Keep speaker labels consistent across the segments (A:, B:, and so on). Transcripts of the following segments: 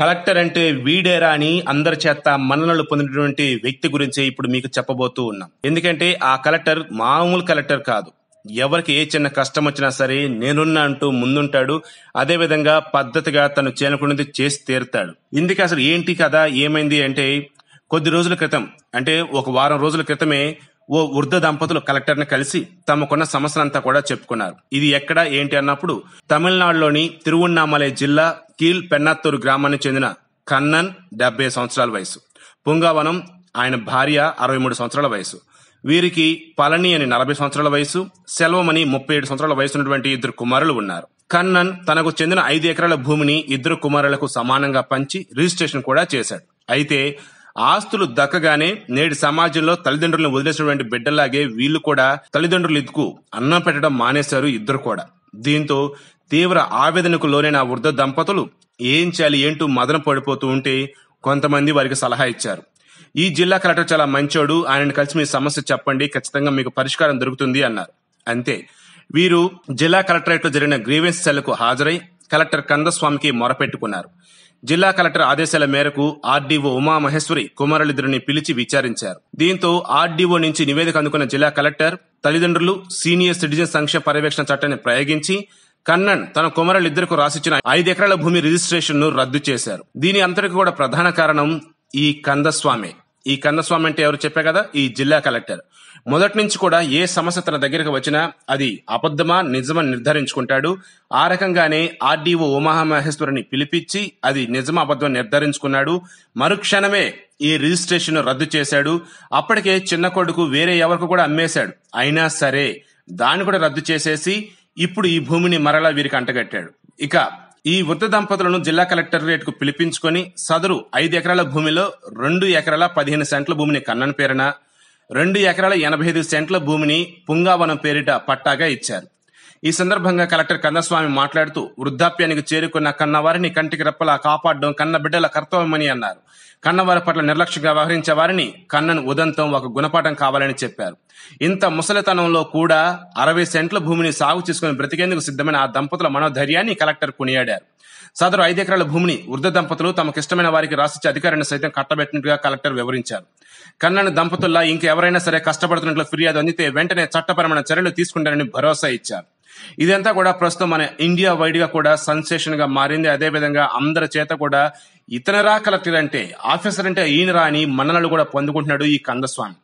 A: collector అంటే వీడేరా అని అందరి చేత మన్ననలు పొందినటువంటి వ్యక్తి గురించి ఇప్పుడు మీకు చెప్పబోతూ ఉన్నాం ఎందుకంటే ఆ కలెక్టర్ మామూలు కలెక్టర్ కాదు ఎవరికి ఏ చిన్న కష్టం వచ్చినా సరే నేనున్నా అంటూ ముందుంటాడు అదేవిధంగా పద్ధతిగా తను చేయనుకున్నది చేసి తీరుతాడు ఇందుకే అసలు ఏంటి కదా ఏమైంది అంటే కొద్ది రోజుల క్రితం అంటే ఒక వారం రోజుల క్రితమే ఓ వృద్ధ దంపతులు కలెక్టర్ని కలిసి తమకున్న సమస్యలంతా కూడా చెప్పుకున్నారు ఇది ఎక్కడ ఏంటి అన్నప్పుడు తమిళనాడులోని తిరువన్నామలై జిల్లా కీల్ పెన్నత్తూరు గ్రామానికి చెందిన కన్నన్ డెబ్బై సంవత్సరాల వయసు పుంగావనం ఆయన భార్య అరవై మూడు సంవత్సరాల వయసు వీరికి పళని అని నలభై సంవత్సరాల వయసు సెల్వమని ముప్పై ఏడు సంవత్సరాల వయసు ఉన్నటువంటి ఇద్దరు కుమారులు ఉన్నారు కన్నన్ తనకు చెందిన ఐదు ఎకరాల భూమిని ఇద్దరు కుమారులకు సమానంగా పంచి రిజిస్ట్రేషన్ కూడా చేశాడు అయితే ఆస్తులు దక్కగానే నేటి సమాజంలో తల్లిదండ్రులను వదిలేసినటువంటి బిడ్డలాగే వీళ్ళు కూడా తల్లిదండ్రులు ఇదుకు అన్నం పెట్టడం మానేశారు ఇద్దరు కూడా దీంతో తీవ్ర ఆవేదనకు లోనైన వృద్ధ దంపతులు ఏం చేయాలి ఏంటూ మదన పడిపోతూ ఉంటే కొంతమంది వారికి సలహా ఇచ్చారు ఈ జిల్లా కలెక్టర్ చాలా మంచోడు ఆయనను కలిసి మీ సమస్య చెప్పండి ఖచ్చితంగా మీకు పరిష్కారం దొరుకుతుంది అన్నారు అంతే వీరు జిల్లా కలెక్టరేట్ లో జరిగిన గ్రీవెన్స్ సెల్కు హాజరై కలెక్టర్ కందస్వామికి మొరపెట్టుకున్నారు జిల్లా కలెక్టర్ ఆదేశాల మేరకు ఆర్డీఓ ఉమామహేశ్వరి కుమారులిద్దరిని పిలిచి విచారించారు దీంతో ఆర్డీఓ నుంచి నివేదిక అందుకున్న జిల్లా కలెక్టర్ తల్లిదండ్రులు సీనియర్ సిటిజన్ సంక్షేమ పర్యవేక్షణ చట్టాన్ని ప్రయోగించి కన్నన్ తన కుమారులిద్దరకు రాసిచ్చిన ఐదు ఎకరాల భూమి ను రద్దు చేశారు దీని అంతటికి కూడా ప్రధాన కారణం ఈ కందస్వామి ఈ కందస్వామి అంటే ఎవరు చెప్పే కదా ఈ జిల్లా కలెక్టర్ మొదటి నుంచి కూడా ఏ సమస్య తన దగ్గరకు వచ్చినా అది అబద్ధమా నిజమా నిర్ధారించుకుంటాడు ఆ రకంగానే ఆర్డీఓ ఉమామహేశ్వరిని పిలిపించి అది నిజమా అబద్ధం నిర్ధారించుకున్నాడు మరుక్షణమే ఈ రిజిస్ట్రేషన్ రద్దు చేశాడు అప్పటికే చిన్న కొడుకు వేరే ఎవరికి కూడా అమ్మేశాడు అయినా సరే దాన్ని కూడా రద్దు చేసేసి ఇప్పుడు ఈ భూమిని మరలా వీరికి అంటగట్టాడు ఇక ఈ వృద్ధ దంపతులను జిల్లా కలెక్టరేట్ కు పిలిపించుకొని సదరు ఐదు ఎకరాల భూమిలో రెండు ఎకరాల పదిహేను సెంట్ల భూమిని కన్నన పేరున రెండు ఎకరాల ఎనభై ఐదు సెంట్ల భూమిని పుంగావనం పేరిట పట్టాగా ఇచ్చారు ఈ సందర్భంగా కలెక్టర్ కందస్వామి మాట్లాడుతూ వృద్ధాప్యానికి చేరుకున్న కన్నవారిని కంటికి రెప్పలా కాపాడడం కన్న బిడ్డల కర్తవ్యమని అన్నారు కన్నవారి పట్ల నిర్లక్ష్యంగా వ్యవహరించే వారిని కన్నను ఉదంతం ఒక గుణపాఠం కావాలని చెప్పారు ఇంత ముసలితనంలో కూడా అరవై సెంట్ల భూమిని సాగు చేసుకుని బ్రతికేందుకు సిద్ధమైన ఆ దంపతుల మనోధైర్యాన్ని కలెక్టర్ కొనియాడారు సదరు ఐదెకరాల భూమిని వృద్ధ దంపతులు తమకిష్టమైన వారికి రాసిచ్చే అధికారాన్ని సైతం కట్టబెట్టినట్టుగా కలెక్టర్ వివరించారు కన్నను దంపతుల్లా ఇంకెవరైనా సరే కష్టపడుతున్నట్లు ఫిర్యాదు అందితే వెంటనే చట్టపరమైన చర్యలు తీసుకుంటారని భరోసా ఇచ్చారు ఇదంతా కూడా ప్రస్తుతం మన ఇండియా వైడ్గా కూడా సెన్సేషన్గా మారింది అదేవిధంగా అందరి చేత కూడా రా కలెక్టర్ అంటే ఆఫీసర్ అంటే ఈయన అని మన్నలు కూడా పొందుకుంటున్నాడు ఈ కందస్వామి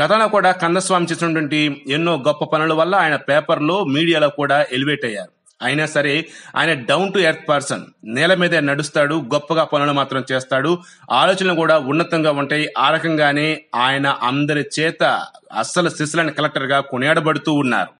A: గతంలో కూడా కందస్వామి చేసినటువంటి ఎన్నో గొప్ప పనుల వల్ల ఆయన పేపర్లో మీడియాలో కూడా ఎలివేట్ అయ్యారు అయినా సరే ఆయన డౌన్ టు ఎర్త్ పర్సన్ నేల మీదే నడుస్తాడు గొప్పగా పనులు మాత్రం చేస్తాడు ఆలోచనలు కూడా ఉన్నతంగా ఉంటాయి ఆ రకంగానే ఆయన అందరి చేత అస్సలు శిశులను కలెక్టర్గా కొనియాడబడుతూ ఉన్నారు